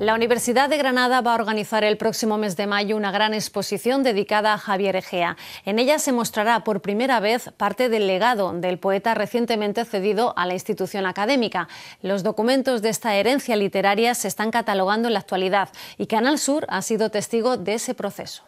La Universidad de Granada va a organizar el próximo mes de mayo una gran exposición dedicada a Javier Egea. En ella se mostrará por primera vez parte del legado del poeta recientemente cedido a la institución académica. Los documentos de esta herencia literaria se están catalogando en la actualidad y Canal Sur ha sido testigo de ese proceso.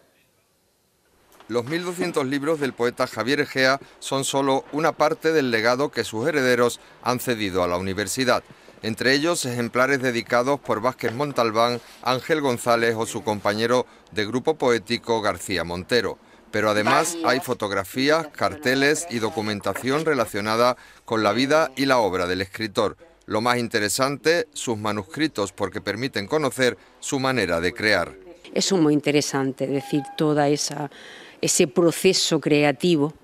Los 1.200 libros del poeta Javier Egea son solo una parte del legado que sus herederos han cedido a la universidad entre ellos ejemplares dedicados por Vázquez Montalbán, Ángel González o su compañero de grupo poético García Montero. Pero además hay fotografías, carteles y documentación relacionada con la vida y la obra del escritor. Lo más interesante, sus manuscritos, porque permiten conocer su manera de crear. Es muy interesante, decir, todo ese proceso creativo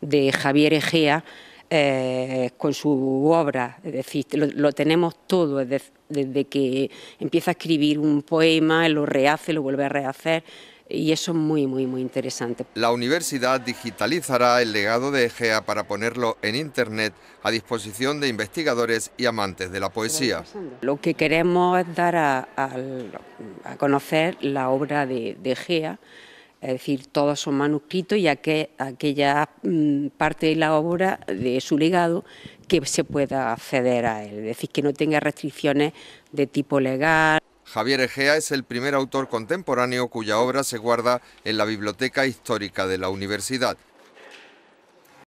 de Javier Egea eh, con su obra, es decir, lo, tenemos todo, desde que empieza a escribir un poema, lo rehace, lo vuelve a rehacer. Y eso es muy, muy, muy interesante. La universidad digitalizará el legado de Egea para ponerlo en Internet a disposición de investigadores y amantes de la poesía. Lo que queremos es dar a, conocer la obra de, de Egea. Es decir, todos son manuscritos y aquella mm, parte de la obra, de su legado, que se pueda acceder a él. Es decir, que no tenga restricciones de tipo legal. Javier Egea es el primer autor contemporáneo cuya obra se guarda en la Biblioteca Histórica de la Universidad.